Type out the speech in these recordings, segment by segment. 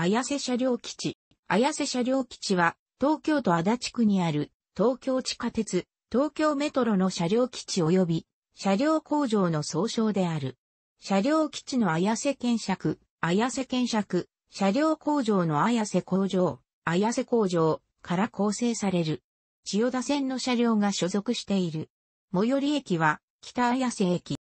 綾瀬車両基地。綾瀬車両基地は、東京都足立区にある、東京地下鉄、東京メトロの車両基地及び、車両工場の総称である。車両基地の綾瀬検尺、綾瀬検尺、車両工場の綾瀬工場、綾瀬工場から構成される。千代田線の車両が所属している。最寄り駅は、北綾瀬駅。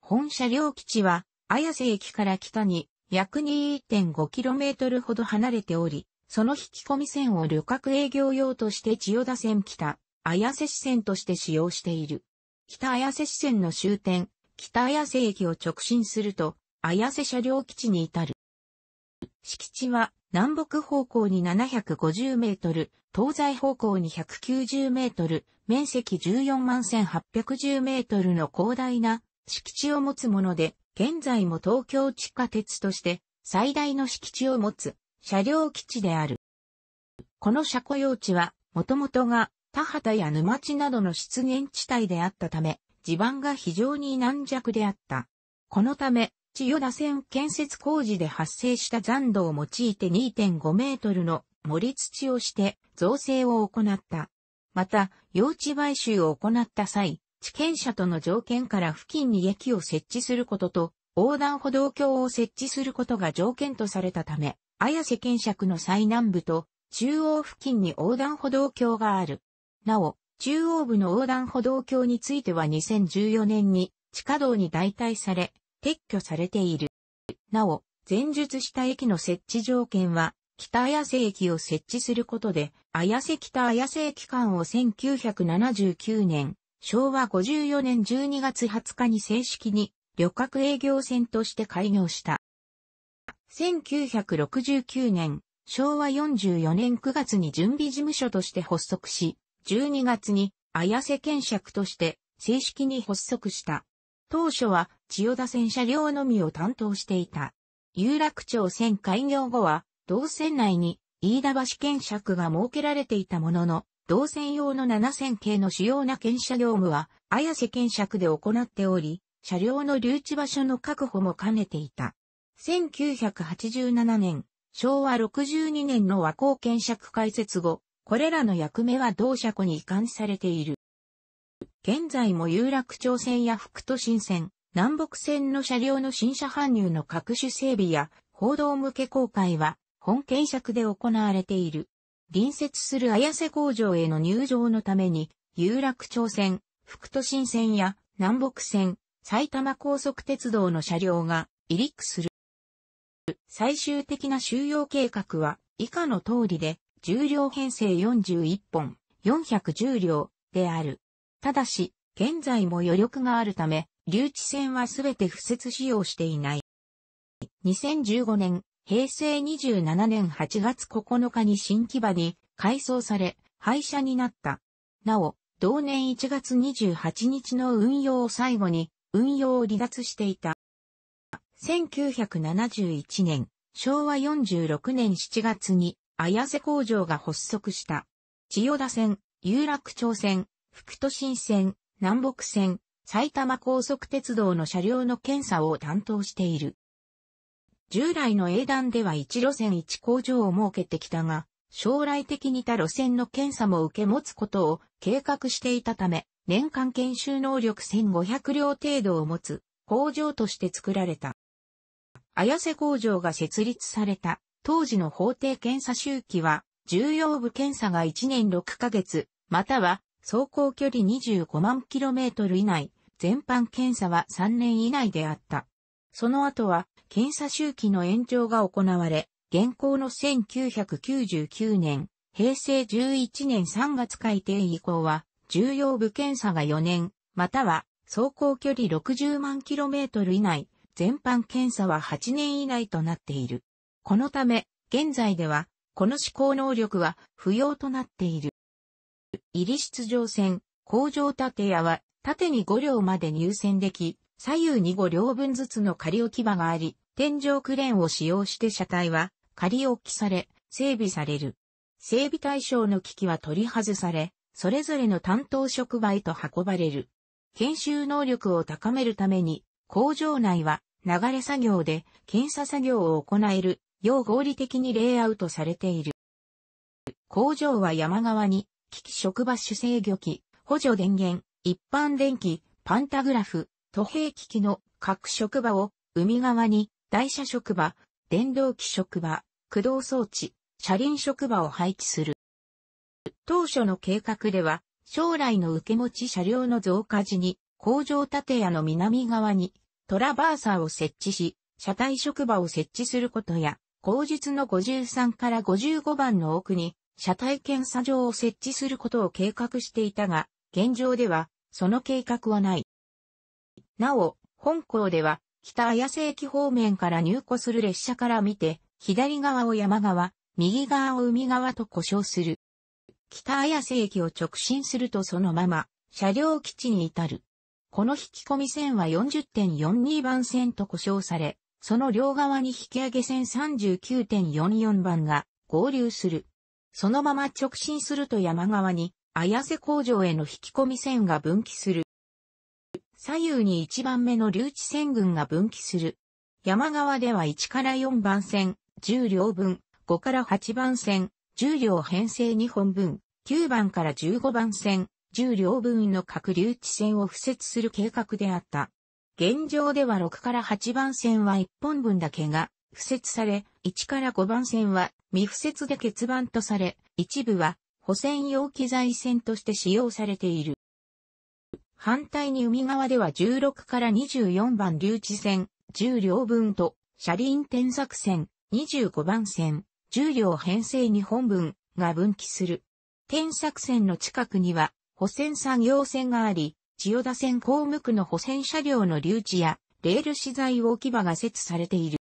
本車両基地は、綾瀬駅から北に、約2 5 k m ほど離れており、その引き込み線を旅客営業用として千代田線北、綾瀬支線として使用している。北綾瀬支線の終点、北綾瀬駅を直進すると、綾瀬車両基地に至る。敷地は南北方向に750メートル、東西方向に190メートル、面積14万1810メートルの広大な敷地を持つもので、現在も東京地下鉄として最大の敷地を持つ車両基地である。この車庫用地は、もともとが田畑や沼地などの出現地帯であったため、地盤が非常に軟弱であった。このため、千代田線建設工事で発生した残土を用いて2.5メートルの盛土をして造成を行った。また、用地買収を行った際、地権者との条件から付近に駅を設置することと、横断歩道橋を設置することが条件とされたため、綾瀬県尺の最南部と中央付近に横断歩道橋がある。なお、中央部の横断歩道橋については2014年に地下道に代替され、撤去されている。なお、前述した駅の設置条件は、北綾瀬駅を設置することで、綾瀬北綾瀬駅間を1979年、昭和54年12月20日に正式に旅客営業船として開業した。1969年、昭和44年9月に準備事務所として発足し、12月に綾瀬検釈として正式に発足した。当初は千代田線車両のみを担当していた。有楽町線開業後は、同線内に飯田橋検釈が設けられていたものの、同線用の7000系の主要な検車業務は、綾瀬検区で行っており、車両の留置場所の確保も兼ねていた。1987年、昭和62年の和光検区開設後、これらの役目は同車庫に移管されている。現在も有楽町線や福都新線、南北線の車両の新車搬入の各種整備や報道向け公開は本検区で行われている。隣接する綾瀬工場への入場のために、有楽町線、福都新線や南北線、埼玉高速鉄道の車両が離陸する。最終的な収容計画は以下の通りで、重量編成41本、410両である。ただし、現在も余力があるため、留置線はすべて付設使用していない。2015年平成27年8月9日に新木場に改装され、廃車になった。なお、同年1月28日の運用を最後に、運用を離脱していた。1971年、昭和46年7月に、綾瀬工場が発足した。千代田線、有楽町線、福都新線、南北線、埼玉高速鉄道の車両の検査を担当している。従来の英断では1路線1工場を設けてきたが、将来的に他路線の検査も受け持つことを計画していたため、年間研修能力1500両程度を持つ工場として作られた。綾瀬工場が設立された当時の法定検査周期は、重要部検査が1年6ヶ月、または走行距離25万 km 以内、全般検査は3年以内であった。その後は検査周期の延長が行われ、現行の1999年、平成11年3月改定以降は、重要部検査が4年、または走行距離60万 km 以内、全般検査は8年以内となっている。このため、現在では、この思考能力は不要となっている。入り出場線、工場建屋は、縦に5両まで入線でき、左右に5両分ずつの仮置き場があり、天井クレーンを使用して車体は仮置きされ、整備される。整備対象の機器は取り外され、それぞれの担当職場へと運ばれる。研修能力を高めるために、工場内は流れ作業で検査作業を行える、よう合理的にレイアウトされている。工場は山側に、機器職場主制御機、補助電源、一般電気、パンタグラフ、都兵機器の各職場を海側に台車職場、電動機職場、駆動装置、車輪職場を配置する。当初の計画では、将来の受け持ち車両の増加時に、工場建屋の南側に、トラバーサーを設置し、車体職場を設置することや、後述の53から55番の奥に、車体検査場を設置することを計画していたが、現状では、その計画はない。なお、本校では、北綾瀬駅方面から入庫する列車から見て、左側を山側、右側を海側と呼称する。北綾瀬駅を直進するとそのまま、車両基地に至る。この引き込み線は40.42番線と呼称され、その両側に引き上げ線39.44番が合流する。そのまま直進すると山側に、綾瀬工場への引き込み線が分岐する。左右に1番目の留置線群が分岐する。山側では1から4番線、10両分、5から8番線、10両編成2本分、9番から15番線、10両分の各留置線を敷設する計画であった。現状では6から8番線は1本分だけが、敷設され、1から5番線は未付設で欠番とされ、一部は保線用機材線として使用されている。反対に海側では16から24番留置線、10両分と、車輪転作線、25番線、10両編成2本分が分岐する。転作線の近くには、補線産業線があり、千代田線公務区の補線車両の留置や、レール資材置き場が設置されている。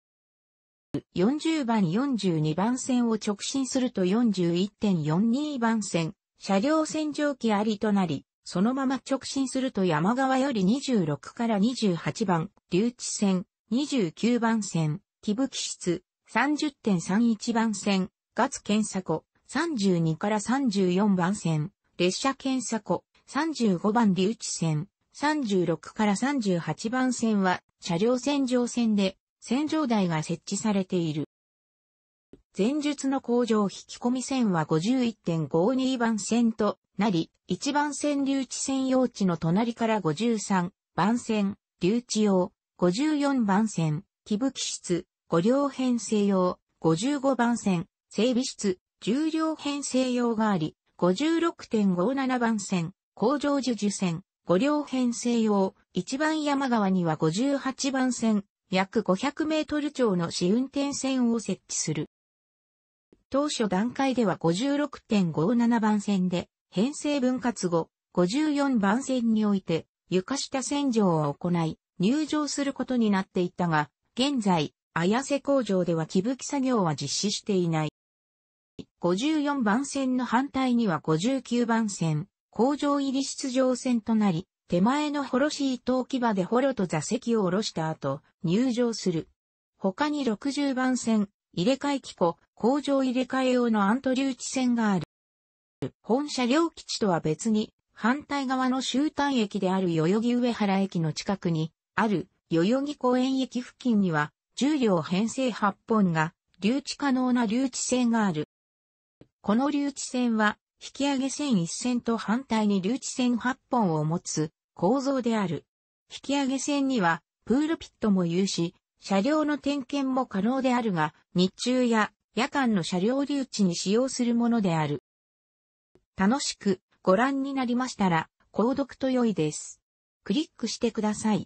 40番42番線を直進すると41.42番線、車両線浄機ありとなり、そのまま直進すると山側より26から28番、留置線、29番線、木吹室、30.31番線、月検査庫、32から34番線、列車検査庫、35番留置線、36から38番線は車両線上線で、線上台が設置されている。前述の工場引き込み線は51.52番線となり、1番線留置線用地の隣から53番線留置用、54番線木吹室、5両編成用、55番線整備室、重量編成用があり、56.57番線工場受受線、5両編成用、1番山側には58番線、約500メートル長の試運転線を設置する。当初段階では56.57番線で、編成分割後、54番線において、床下洗浄を行い、入場することになっていたが、現在、綾瀬工場では木吹作業は実施していない。54番線の反対には59番線、工場入り出場線となり、手前のほろし糸置き場でほろと座席を下ろした後、入場する。他に60番線、入れ替え機構、工場入れ替え用のアントリュー線がある。本車両基地とは別に、反対側の終端駅である代々木上原駅の近くに、ある代々木公園駅付近には、重量両編成8本が、留置可能な留置線がある。この留置線は、引き上げ線1線と反対に留置線8本を持つ構造である。引き上げ線には、プールピットも有し、車両の点検も可能であるが、日中や夜間の車両留置に使用するものである。楽しくご覧になりましたら、購読と良いです。クリックしてください。